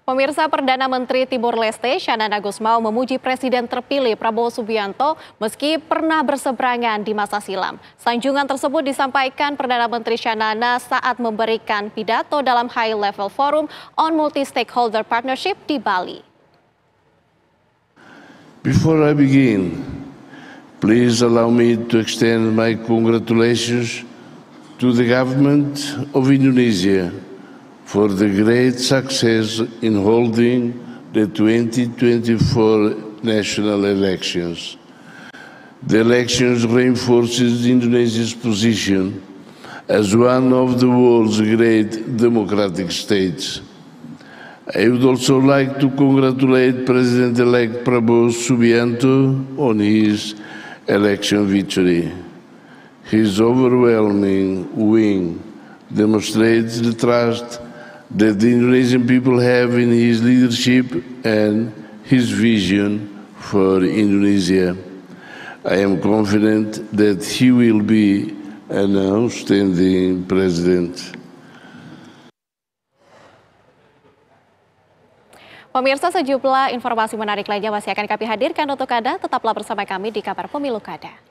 Pemirsa Perdana Menteri Timur Leste Shanana Agusmau memuji Presiden terpilih Prabowo Subianto meski pernah berseberangan di masa silam. Sanjungan tersebut disampaikan Perdana Menteri Shanana saat memberikan pidato dalam High Level Forum on Multi-Stakeholder Partnership di Bali. Before I begin, please allow me to extend my congratulations to the government of Indonesia for the great success in holding the 2024 national elections. The elections reinforces Indonesia's position as one of the world's great democratic states. I would also like to congratulate President-elect Prabowo Subianto on his election victory. His overwhelming win demonstrates the trust that the Indonesian people have in his leadership and his vision for Indonesia. I am confident that he will be an outstanding president. Pemirsa sejumlah informasi menarik lainnya masih akan kami hadirkan untuk Anda. Tetaplah bersama kami di Kabar Pemilu Kada.